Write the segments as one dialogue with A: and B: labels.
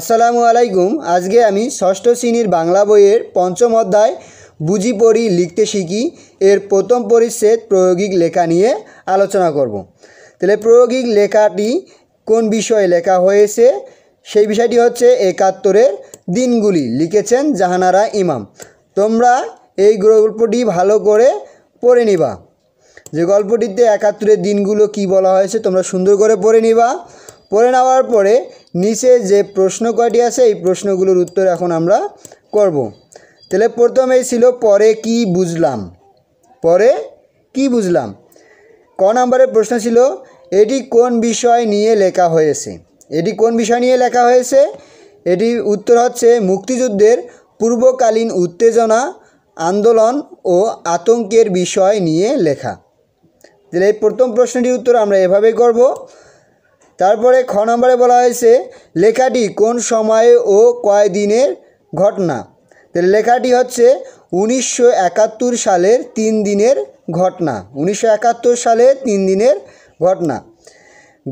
A: আসসালামু আলাইকুম আজকে আমি ষষ্ঠ শ্রেণীর বাংলা বইয়ের পঞ্চম অধ্যায় বুঝি পড়ি লিখতে শিখি এর প্রথম পরিচ্ছেদ প্রয়োগিক লেখা নিয়ে আলোচনা করব। তাহলে প্রয়োগিক লেখাটি কোন বিষয়ে লেখা হয়েছে সেই বিষয়টি হচ্ছে একাত্তরের দিনগুলি লিখেছেন জাহানারা ইমাম তোমরা এই গল্পটি ভালো করে পড়ে নিবা যে গল্পটিতে একাত্তরের দিনগুলো কি বলা হয়েছে তোমরা সুন্দর করে পড়ে নিবা পড়ে নেওয়ার পরে নিচে যে প্রশ্ন কয়টি আছে এই প্রশ্নগুলোর উত্তর এখন আমরা করব। তাহলে প্রথমেই ছিল পরে কি বুঝলাম পরে কি বুঝলাম ক নম্বরের প্রশ্ন ছিল এটি কোন বিষয় নিয়ে লেখা হয়েছে এটি কোন বিষয় নিয়ে লেখা হয়েছে এটি উত্তর হচ্ছে মুক্তিযুদ্ধের পূর্বকালীন উত্তেজনা আন্দোলন ও আতঙ্কের বিষয় নিয়ে লেখা তাহলে এই প্রথম প্রশ্নটির উত্তর আমরা এভাবেই করব তারপরে খ নম্বরে বলা হয়েছে লেখাটি কোন সময়ে ও কয় দিনের ঘটনা লেখাটি হচ্ছে উনিশশো একাত্তর সালের তিন দিনের ঘটনা উনিশশো একাত্তর সালের তিন দিনের ঘটনা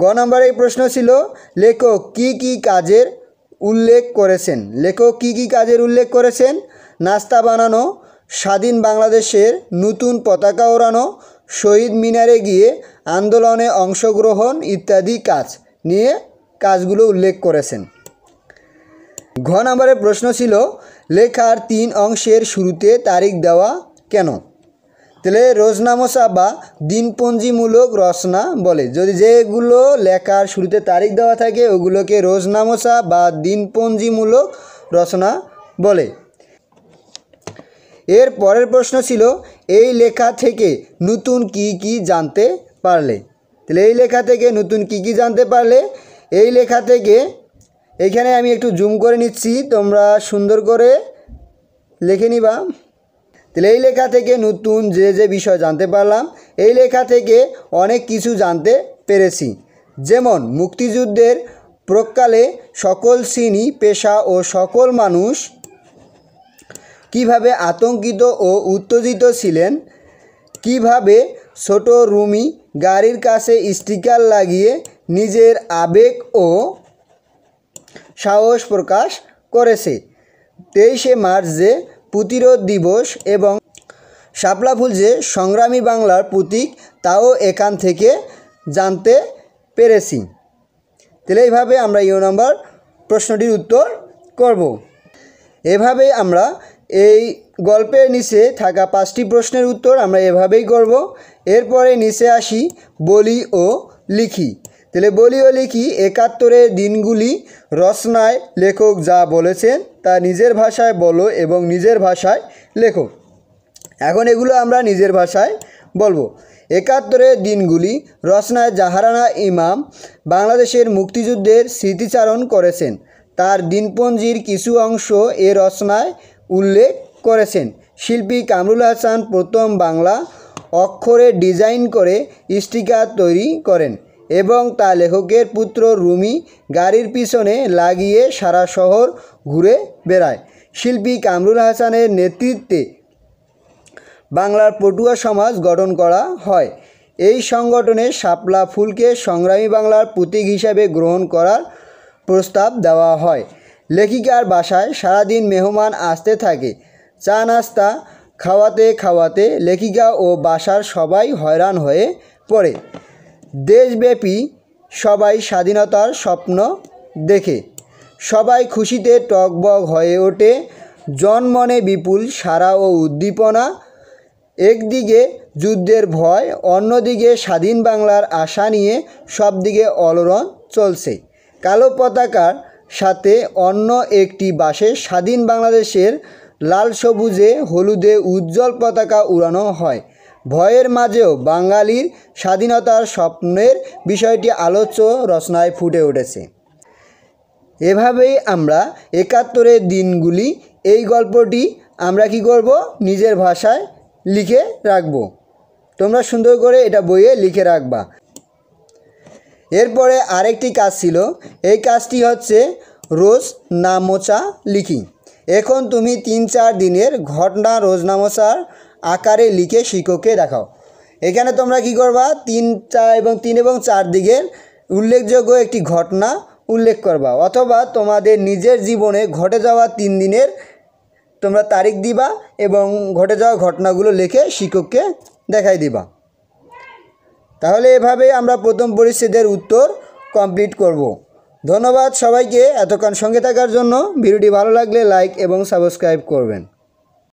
A: গ নম্বরে প্রশ্ন ছিল লেখক কি কি কাজের উল্লেখ করেছেন লেখক কি কি কাজের উল্লেখ করেছেন নাস্তা বানানো স্বাধীন বাংলাদেশের নতুন পতাকা ওড়ানো শহীদ মিনারে গিয়ে আন্দোলনে অংশগ্রহণ ইত্যাদি কাজ নিয়ে কাজগুলো উল্লেখ করেছেন ঘ নম্বরের প্রশ্ন ছিল লেখার তিন অংশের শুরুতে তারিখ দেওয়া কেন তাহলে রোজনামশা বা দিনপঞ্জিমূলক রচনা বলে যদি যেগুলো লেখার শুরুতে তারিখ দেওয়া থাকে ওগুলোকে রোজনামশা বা দিনপঞ্জিমূলক রচনা বলে এর পরের প্রশ্ন ছিল এই লেখা থেকে নতুন কি কি জানতে পারলে তাহলে এই লেখা থেকে নতুন কি কি জানতে পারলে এই লেখা থেকে এখানে আমি একটু জুম করে নিচ্ছি তোমরা সুন্দর করে লেখে নিবা তাহলে এই লেখা থেকে নতুন যে যে বিষয় জানতে পারলাম এই লেখা থেকে অনেক কিছু জানতে পেরেছি যেমন মুক্তিযুদ্ধের প্রকালে সকল শ্রেণী পেশা ও সকল মানুষ কিভাবে আতঙ্কিত ও উত্তেজিত ছিলেন কিভাবে ছোট রুমি গাড়ির কাছে স্টিকার লাগিয়ে নিজের আবেগ ও সাহস প্রকাশ করেছে তেইশে মার্চ যে প্রতিরোধ দিবস এবং শাপলা ফুল যে সংগ্রামী বাংলার প্রতীক তাও এখান থেকে জানতে পেরেছি তাহলে এইভাবে আমরা ইউ নম্বর প্রশ্নটির উত্তর করব এভাবে আমরা এই গল্পের নিচে থাকা পাঁচটি প্রশ্নের উত্তর আমরা এভাবেই করব এরপরে নিচে আসি বলি ও লিখি তাহলে বলি ও লিখি একাত্তরের দিনগুলি রচনায় লেখক যা বলেছেন তা নিজের ভাষায় বলো এবং নিজের ভাষায় লেখো এখন এগুলো আমরা নিজের ভাষায় বলবো একাত্তরের দিনগুলি রচনায় জাহারানা ইমাম বাংলাদেশের মুক্তিযুদ্ধের স্মৃতিচারণ করেছেন তার দিনপঞ্জির কিছু অংশ এ রচনায় উল্লেখ করেছেন শিল্পী কামরুল হাসান প্রথম বাংলা অক্ষরে ডিজাইন করে স্টিকার তৈরি করেন এবং তা লেখকের পুত্র রুমি গাড়ির পিছনে লাগিয়ে সারা শহর ঘুরে বেড়ায় শিল্পী কামরুল হাসানের নেতৃত্বে বাংলার পটুয়া সমাজ গঠন করা হয় এই সংগঠনে শাপলা ফুলকে সংগ্রামী বাংলার প্রতীক হিসাবে গ্রহণ করার প্রস্তাব দেওয়া হয় লেখিকার বাসায় সারাদিন মেহমান আসতে থাকে চা নাস্তা খাওয়াতে খাওয়াতে লেখিকা ও বাসার সবাই হয়রান হয়ে পড়ে দেশব্যাপী সবাই স্বাধীনতার স্বপ্ন দেখে সবাই খুশিতে টকবগ হয়ে ওঠে জনমনে বিপুল সারা ও উদ্দীপনা একদিকে যুদ্ধের ভয় অন্যদিকে স্বাধীন বাংলার আশা নিয়ে সবদিকে অলরণ চলছে কালো পতাকার সাথে অন্য একটি বাসে স্বাধীন বাংলাদেশের লাল সবুজে হলুদে উজ্জ্বল পতাকা উড়ানো হয় ভয়ের মাঝেও বাঙালির স্বাধীনতার স্বপ্নের বিষয়টি আলোচ্য রচনায় ফুটে উঠেছে এভাবেই আমরা একাত্তরের দিনগুলি এই গল্পটি আমরা কি করব নিজের ভাষায় লিখে রাখব তোমরা সুন্দর করে এটা বইয়ে লিখে রাখবা এরপরে আরেকটি কাজ ছিল এই কাজটি হচ্ছে রোজ নামোচা লিখি এখন তুমি তিন চার দিনের ঘটনা রোজ নামোচার আকারে লিখে শিক্ষককে দেখাও এখানে তোমরা কি করবা তিন চার এবং তিন এবং চার দিকের উল্লেখযোগ্য একটি ঘটনা উল্লেখ করবা অথবা তোমাদের নিজের জীবনে ঘটে যাওয়া তিন দিনের তোমরা তারিখ দিবা এবং ঘটে যাওয়া ঘটনাগুলো লিখে শিক্ষককে দেখাই দিবা তাহলে এভাবে আমরা প্রথম পরিচ্ছেদের উত্তর কমপ্লিট করব। ধন্যবাদ সবাইকে এতক্ষণ সঙ্গে থাকার জন্য ভিডিওটি ভালো লাগলে লাইক এবং সাবস্ক্রাইব করবেন